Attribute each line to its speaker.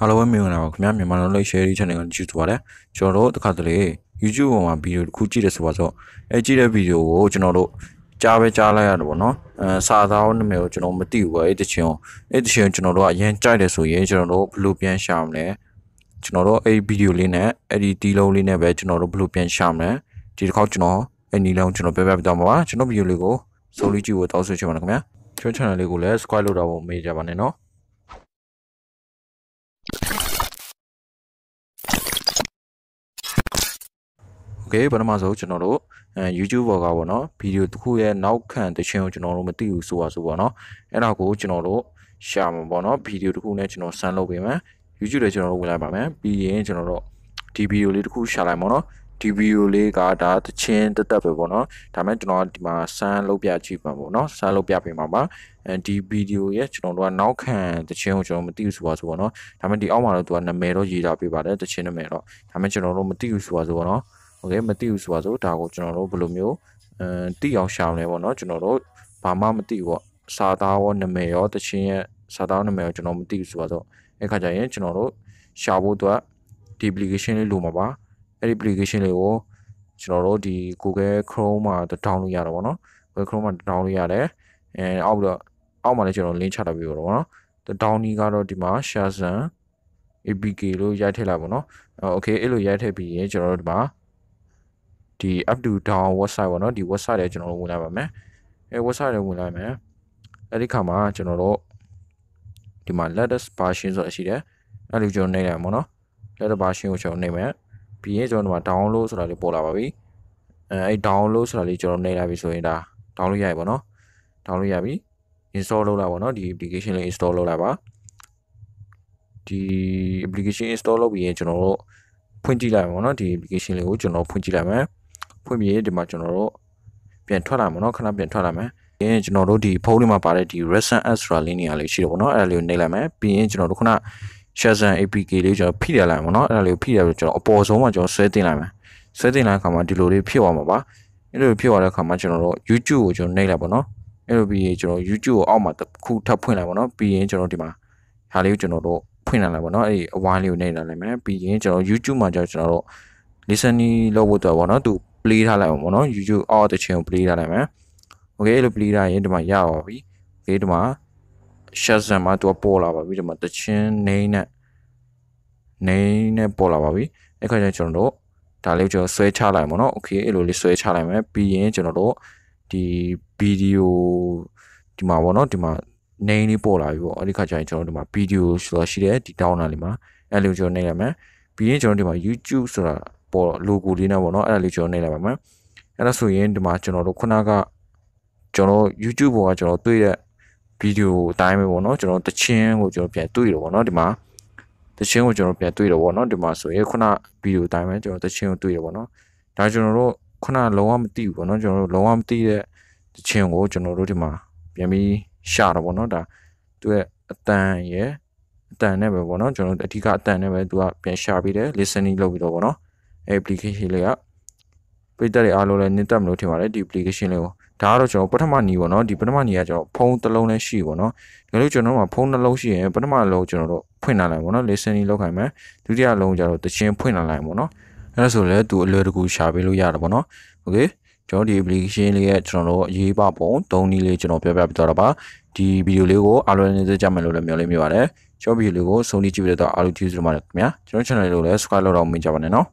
Speaker 1: အားလုံးပဲမင်္ဂလာပါခင်ဗျာမြန်မာနိုင်ငံလေး share channel ကိုကြည့်ကြပါလဲကျွန်တော်တို့တစ်ခါတလေ YouTube ပေါ်မှာဗီဒီယိုတစ်ခုကြည့်တယ်ဆိုပါတော့အဲကြည့်တဲ့ဗီဒီယိုကိုကျွန်တော်တို့ကြားပဲကြားလိုက်ရတယ်ပေါ့နော်အဲစာသားနာမည်ကိုကျွန်တော်မသိဘူးပဲအဲ့တချင်အဲ့တချင်ကျွန်တော်တို့ကအရင်ကြိုက်တယ်ဆိုရင်ကျွန်တော်တို့ဘယ်လိုပြန်ရှာမလဲကျွန်တော်တို့အဲ့ဗီဒီယိုလေးနဲ့အဲ့ဒီတီလုံးလေးနဲ့ပဲကျွန်တော်တို့ဘယ်လိုပြန်ရှာမလဲဒီတစ်ခေါက်ကျွန်တော်အဲ့နီလုံးကျွန်တော်ပြပြပြတော့မှာပါကျွန်တော်ဗီဒီယိုလေးကိုစိုးလေးကြည့်ဖို့တောင်းဆိုချင်ပါတယ်ခင်ဗျာကျွန်တော် channel လေးကိုလည်း subscribe လုပ်တာမမေ့ကြပါနဲ့နော်ကဲပထမဆုံးကျွန်တော်တို့ YouTube ပေါ်ကပေါ့နော်ဗီဒီယိုတစ်ခုရဲ့နောက်ခံတခြင်းကိုကျွန်တော်တို့မသိဘူးဆိုပါဆိုပေါ့နော်အဲ့ဒါကိုကျွန်တော်တို့ရှာမှာပေါ့နော်ဗီဒီယိုတစ်ခုနဲ့ကျွန်တော်ဆန်းလုပ်ပေးမယ် YouTube လည်းကျွန်တော်တို့ဝင်လိုက်ပါမယ်ပြီးရင်ကျွန်တော်တို့ဒီဗီဒီယိုလေးတစ်ခုရှာလိုက်ပါတော့ဒီဗီဒီယိုလေးကဒါတခြင်းတက်တက်ပဲပေါ့နော်ဒါမှမဟုတ်ကျွန်တော်ဒီမှာဆန်းလုပ်ပြကြည့်ပါပေါ့နော်ဆန်းလုပ်ပြပေးမှာပါအဲဒီဗီဒီယိုရဲ့ကျွန်တော်တို့ကနောက်ခံတခြင်းကိုကျွန်တော်မသိဘူးဆိုပါဆိုပေါ့နော်ဒါမှမဟုတ်ဒီအောက်မှာတော့သူကနာမည်တော့ရေးထားပေးပါတယ်တခြင်းနာမည်တော့ဒါမှမဟုတ်ကျွန်တော်တို့မသိဘူးဆိုပါဆိုပေါ့နော်โอเคမသိဘူးဆိုပါဆိုဒါကိုကျွန်တော်တို့ဘယ်လိုမျိုးအဲတိအောင်ရှာမလဲပေါ့เนาะကျွန်တော်တို့ဘာမှမသိဘူးပေါ့စာသားရောနာမည်ရောတခြင်းရဲ့စာသားနာမည်ရောကျွန်တော်မသိဘူးဆိုပါဆိုအဲ့ခါကျရင် ကျွန်တော်တို့ရှာဖို့အတွက်ဒီ application လေးလိုမှာပါအဲ့ဒီ application လေးကိုကျွန်တော်တို့ဒီ Google Chrome မှာ download လုပ်ရတာပေါ့เนาะ Google Chrome မှာ download လုပ်ရတယ်အဲအောက်ပြီးတော့အောက်မှာလည်းကျွန်တော် link ချထားပေးပါတော့ပေါ့เนาะ download ကတော့ဒီမှာ Shazam APK လို့ရိုက်ထည့်လိုက်ပါတော့เนาะ okay အဲ့လိုရိုက်ထည့်ပြီးရင်ကျွန်တော်တို့ဒီမှာဒီ up to down website ပေါ့နော်ဒီ website တွေကျွန်တော်တို့ဝင်လိုက်ပါမယ်အဲ website တွေဝင်လိုက်မယ်အဲဒီခါမှာကျွန်တော်တို့ဒီမှာ latest version ဆိုတာရှိတယ်အဲ့လိုကျွန်တော်နှိပ်လိုက်ပါမယ်နော် latest version ကိုကျွန်တော်နှိပ်မယ်ပြီးရင်ကျွန်တော်ဒီမှာ download ဆိုတာလေးပေါ်လာပါပြီအဲအဲ့ download ဆိုတာလေးကျွန်တော်နှိပ်လိုက်ပြီဆိုရင်ဒါ download ရပြီပေါ့နော် download ရပြီ install လုပ်လိုက်ပါနော်ဒီ application လေး install လုပ်လိုက်ပါဒီ application install လုပ်ပြီးရင်ကျွန်တော်တို့ဖွင့်ကြည့်လိုက်ပါမယ်เนาะဒီ application လေးကိုကျွန်တော်ဖွင့်ကြည့်လိုက်မယ်ဖွင့်ပြဒီမှာကျွန်တော်တို့ပြန်ထွက်လာမှာเนาะခဏပြန်ထွက်လာမှာပြီးရင်ကျွန်တော်တို့ဒီဖုန်းလေးမှာပါတဲ့ဒီ Resan S ဆိုတာ link နေရာလေးရှိတယ်ပေါ့เนาะအဲ့ဒါလေးကိုနှိပ်လိုက်မယ်ပြီးရင်ကျွန်တော်တို့ခုန Shazam APK လေးကျွန်တော်ဖိရလိုက်မှာเนาะအဲ့ဒါလေးကိုဖိရပြီးကျွန်တော် အပေါ်ဆုံးမှာကျွန်တော်ဆွဲတင်လိုက်မှာဆွဲတင်လိုက်ခါမှာဒီလိုလေးဖြစ်သွားမှာပါအဲ့လိုဖြစ်သွားတဲ့ခါမှာကျွန်တော်တို့ YouTube ကိုကျွန်တော်နှိပ်လိုက်ပေါ့เนาะအဲ့လိုပြီးရင်ကျွန်တော် YouTube ကိုအောက်မှာတစ်ခုထပ်ဖွင့်လိုက်ပေါ့เนาะပြီးရင်ကျွန်တော်ဒီမှာဟာလေးကိုကျွန်တော်တို့ဖွင့်လာလိုက်ပေါ့เนาะအဲ့ဒီအဝိုင်းလေးကိုနှိပ်လာလိုက်မယ်ပြီးရင်ကျွန်တော် YouTube မှာကျွန်တော်တို့ listening လုပ်ဖို့အတွက်ပေါ့เนาะသူ play ထားလိုက်အောင်ပေါ့နော် YouTube all တချင်ကို play ထားလိုက်မယ် okay အဲ့လို play ထားရင်ဒီမှာရပါပြီ okay ဒီမှာ Shazam မှာသူကပေါ်လာပါပြီဒီမှာတချင် name နဲ့ name နဲ့ပေါ်လာပါပြီအဲ့ခါကျကျွန်တော်တို့ဒါလေးကျွန်တော်ဆွဲချလိုက်ပါတော့ okay အဲ့လိုလေးဆွဲချလိုက်မယ်ပြီးရင်ကျွန်တော်တို့ဒီ video ဒီမှာပေါ့နော်ဒီမှာ name လေးပေါ်လာပြီပေါ့အဲ့ဒီခါကျရင်ကျွန်တော်ဒီမှာ video ဆိုတာရှိတယ်ဒီ download လေးမှာအဲ့လိုကျွန်တော်နေရမယ်ပြီးရင်ကျွန်တော်ဒီမှာ YouTube ဆိုတာပေါ် logo လေးနဲ့ပေါ့နော်အဲ့ဒါလေးကျွန်တော်နေလိုက်ပါမယ်အဲ့ဒါဆိုရင်ဒီမှာကျွန်တော်တို့ခုနကကျွန်တော် YouTube ပေါ်ကကျွန်တော်တွေ့တဲ့ဗီဒီယိုအတိုင်းပဲပေါ့နော်ကျွန်တော်တခြင်းကိုကျွန်တော်ပြန်တွေ့တယ်ပေါ့နော်ဒီမှာတခြင်းကိုကျွန်တော်ပြန်တွေ့တယ်ပေါ့နော်ဒီမှာဆိုရင်ခုနဗီဒီယိုအတိုင်းပဲကျွန်တော်တခြင်းကိုတွေ့တယ်ပေါ့နော်ဒါကျွန်တော်တို့ခုနလုံးဝမသိဘူးပေါ့နော်ကျွန်တော်တို့လုံးဝမသိတဲ့တခြင်းကိုကျွန်တော်တို့ဒီမှာပြန်ပြီးရှာတော့ပေါ့နော်ဒါသူရဲ့အတန်ရဲ့အတန်နဲ့ပဲပေါ့နော်ကျွန်တော်တို့အဓိကအတန်နဲ့ပဲသူကပြန်ရှာပြီးတယ် listening လုပ်ပြီးတော့ပေါ့နော် application လေးကပိတ်တက်တဲ့အားလုံးလည်းနစ်တက်မလို့ထင်ပါတယ်ဒီ application လေးကိုဒါကတော့ကျွန်တော်ပထမနီးပေါ့နော်ဒီပထမနီးကကျွန်တော်ဖုန်းတစ်လုံးနဲ့ရှိပေါ့နော်ဒါလို့ကျွန်တော်မှာဖုန်းနှလုံးရှိရင်ပထမလုံးကျွန်တော်တို့ဖွင့်လာလိုက်ပေါ့နော် listening လောက်ခိုင်းမယ်ဒုတိယလုံးကျတော့တခြင်းဖွင့်လာလိုက်ပေါ့နော်အဲ့ဒါဆိုလည်းသူအလွယ်တကူရှာပေးလို့ရတာပေါ့နော် okay ကျွန်တော်ဒီ application လေးရဲ့ကျွန်တော်တို့အရေးပါပုံ၃နည်းလေးကျွန်တော်ပြောပြပေးသွားတာပါဒီဗီဒီယိုလေးကိုအားလုံးနဲ့သိကြမယ်လို့လည်းမျှော်လင့်မိပါတယ်ကျွန်တော်ဗီဒီယိုလေးကိုစုံလင်းကြည့်ပေးတဲ့အတွက်အားလုံးကျေးဇူးတင်ပါတယ်ခင်ဗျာကျွန်တော် channel လေးကိုလည်း subscribe လုပ်တော့မင်ကြပါနဲ့နော်